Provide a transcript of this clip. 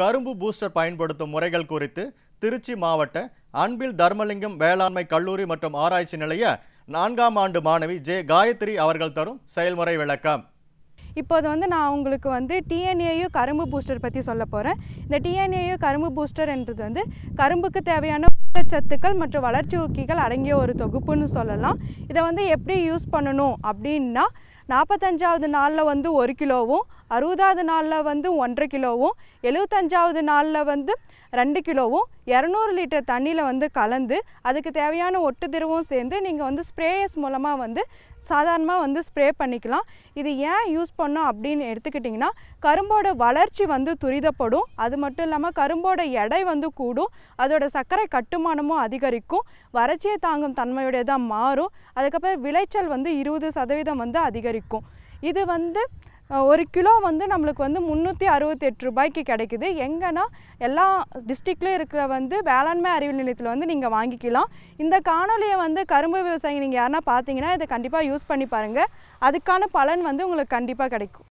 கரும்பு பூஸ்டர் பயன்படுத்தும் முறைகள் குறித்து திருச்சி மாவட்ட அன்பில் தர்மலிங்கம் வேளாண்மை கல்லூரி மற்றும் ஆராய்ச்சி நிலைய நான்காம் ஆண்டு மாணவி ஜே காயத்ரி அவர்கள் தரும் செயல்முறை விளக்கம் இப்போது வந்து நான் உங்களுக்கு வந்து டிஎன்ஏயு கரும்பு பூஸ்டர் பற்றி சொல்ல போகிறேன் இந்த டிஎன்ஏயு கரும்பு பூஸ்டர் என்றது வந்து கரும்புக்கு தேவையான சத்துக்கள் மற்றும் வளர்ச்சி ஊக்கிகள் அடங்கிய ஒரு தொகுப்புன்னு சொல்லலாம் இதை வந்து எப்படி யூஸ் பண்ணணும் அப்படின்னா நாற்பத்தஞ்சாவது நாளில் வந்து ஒரு கிலோவும் அறுபதாவது நாளில் வந்து ஒன்றரை கிலோவும் எழுபத்தஞ்சாவது நாளில் வந்து ரெண்டு கிலோவும் இரநூறு லிட்டர் தண்ணியில் வந்து கலந்து அதுக்கு தேவையான ஒட்டு திரவும் சேர்ந்து நீங்கள் வந்து ஸ்ப்ரேயர்ஸ் மூலமாக வந்து சாதாரணமாக வந்து ஸ்ப்ரே பண்ணிக்கலாம் இது ஏன் யூஸ் பண்ணோம் அப்படின்னு எடுத்துக்கிட்டிங்கன்னா கரும்போட வளர்ச்சி வந்து துரிதப்படும் அது மட்டும் இல்லாமல் கரும்போட எடை வந்து கூடும் அதோட சர்க்கரை கட்டுமானமும் அதிகரிக்கும் வறட்சியை தாங்கும் தன்மையுடையதாக மாறும் அதுக்கப்புறம் விளைச்சல் வந்து இருபது சதவீதம் வந்து அதிகரிக்கும் இது வந்து ஒரு கிலோ வந்து நம்மளுக்கு வந்து முந்நூற்றி அறுபத்தெட்டு ரூபாய்க்கு கிடைக்குது எங்கன்னா எல்லா டிஸ்ட்ரிக்ட்லேயும் இருக்கிற வந்து வேளாண்மை அறிவு நிலையத்தில் வந்து நீங்கள் வாங்கிக்கலாம் இந்த காணொலியை வந்து கரும்பு விவசாயி நீங்கள் யாருன்னா பார்த்தீங்கன்னா இதை கண்டிப்பாக யூஸ் பண்ணி பாருங்கள் அதுக்கான பலன் வந்து உங்களுக்கு கண்டிப்பாக கிடைக்கும்